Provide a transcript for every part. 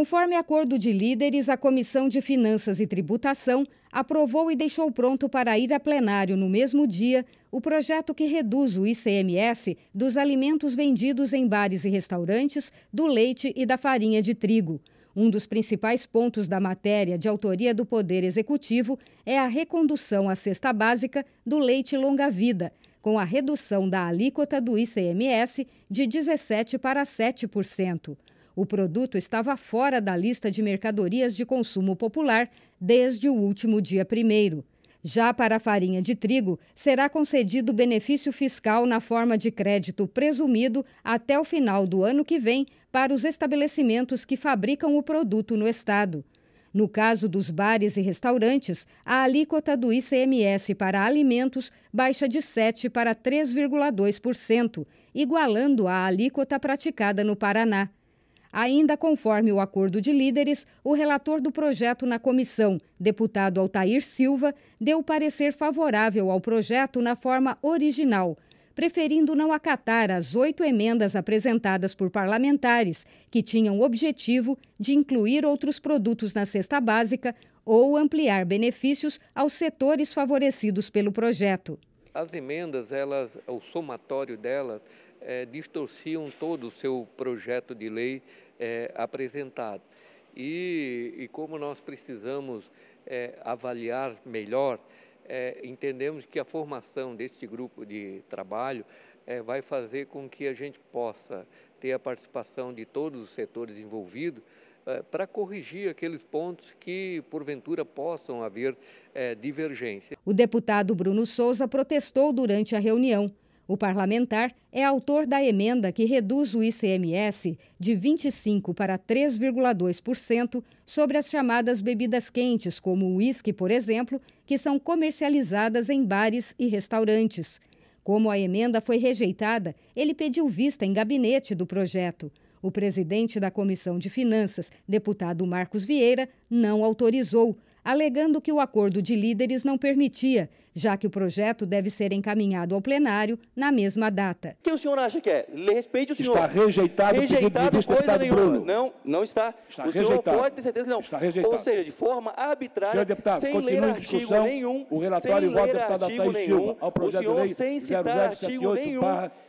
Conforme acordo de líderes, a Comissão de Finanças e Tributação aprovou e deixou pronto para ir a plenário no mesmo dia o projeto que reduz o ICMS dos alimentos vendidos em bares e restaurantes, do leite e da farinha de trigo. Um dos principais pontos da matéria de autoria do Poder Executivo é a recondução à cesta básica do leite longa-vida, com a redução da alíquota do ICMS de 17% para 7%. O produto estava fora da lista de mercadorias de consumo popular desde o último dia primeiro. Já para a farinha de trigo, será concedido benefício fiscal na forma de crédito presumido até o final do ano que vem para os estabelecimentos que fabricam o produto no estado. No caso dos bares e restaurantes, a alíquota do ICMS para alimentos baixa de 7 para 3,2%, igualando a alíquota praticada no Paraná. Ainda conforme o acordo de líderes, o relator do projeto na comissão, deputado Altair Silva, deu parecer favorável ao projeto na forma original, preferindo não acatar as oito emendas apresentadas por parlamentares, que tinham o objetivo de incluir outros produtos na cesta básica ou ampliar benefícios aos setores favorecidos pelo projeto. As emendas, elas, o somatório delas, é, distorciam todo o seu projeto de lei é, apresentado. E, e, como nós precisamos é, avaliar melhor, é, entendemos que a formação deste grupo de trabalho é, vai fazer com que a gente possa ter a participação de todos os setores envolvidos eh, para corrigir aqueles pontos que, porventura, possam haver é, divergência. O deputado Bruno Souza protestou durante a reunião. O parlamentar é autor da emenda que reduz o ICMS de 25% para 3,2% sobre as chamadas bebidas quentes, como o uísque, por exemplo, que são comercializadas em bares e restaurantes. Como a emenda foi rejeitada, ele pediu vista em gabinete do projeto. O presidente da Comissão de Finanças, deputado Marcos Vieira, não autorizou, alegando que o acordo de líderes não permitia, já que o projeto deve ser encaminhado ao plenário na mesma data. O que o senhor acha que é? Respeite o senhor. Está rejeitado, rejeitado o coisa nenhuma. Bruno. Não, não está. está o senhor rejeitado. pode ter certeza que não. Está rejeitado. Ou seja, de forma arbitrária, senhor deputado, sem ler artigo nenhum, o relatório igual ao deputado Ataí Silva, ao projeto o senhor, de lei sem citar 0078, artigo nenhum.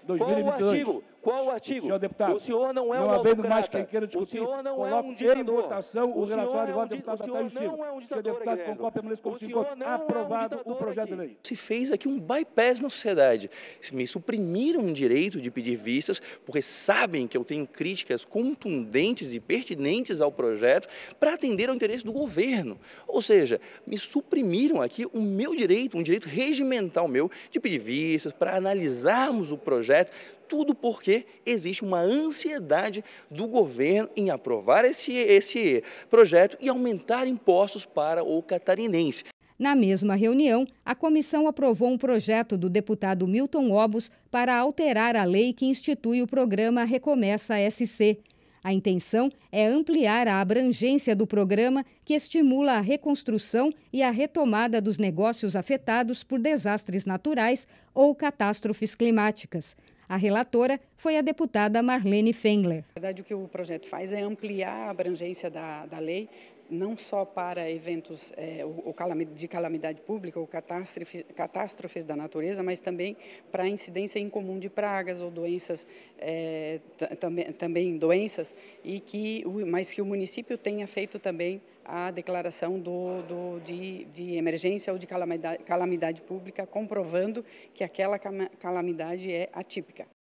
Qual o artigo? Qual o artigo? Senhor deputado, o senhor não é um havendo mais quem queira discutir, o senhor não é um ditador. em votação o, o relatório igual deputado Senhor deputado, concorre, permaneça como se Aprovado o projeto aí. Se fez aqui um bypass na sociedade. Me suprimiram o direito de pedir vistas, porque sabem que eu tenho críticas contundentes e pertinentes ao projeto para atender ao interesse do governo. Ou seja, me suprimiram aqui o meu direito, um direito regimental meu de pedir vistas, para analisarmos o projeto, tudo porque existe uma ansiedade do governo em aprovar esse, esse projeto e aumentar impostos para o catarinense. Na mesma reunião, a comissão aprovou um projeto do deputado Milton Obos para alterar a lei que institui o programa Recomeça SC. A intenção é ampliar a abrangência do programa que estimula a reconstrução e a retomada dos negócios afetados por desastres naturais ou catástrofes climáticas. A relatora foi a deputada Marlene Fengler. Na verdade, o que o projeto faz é ampliar a abrangência da, da lei, não só para eventos é, de calamidade pública ou catástrofe, catástrofes da natureza, mas também para a incidência incomum de pragas ou doenças, é, também, também doenças, e que, mas que o município tenha feito também a declaração do, do, de, de, emergência ou de calamidade, calamidade pública, comprovando que aquela calamidade é atípica.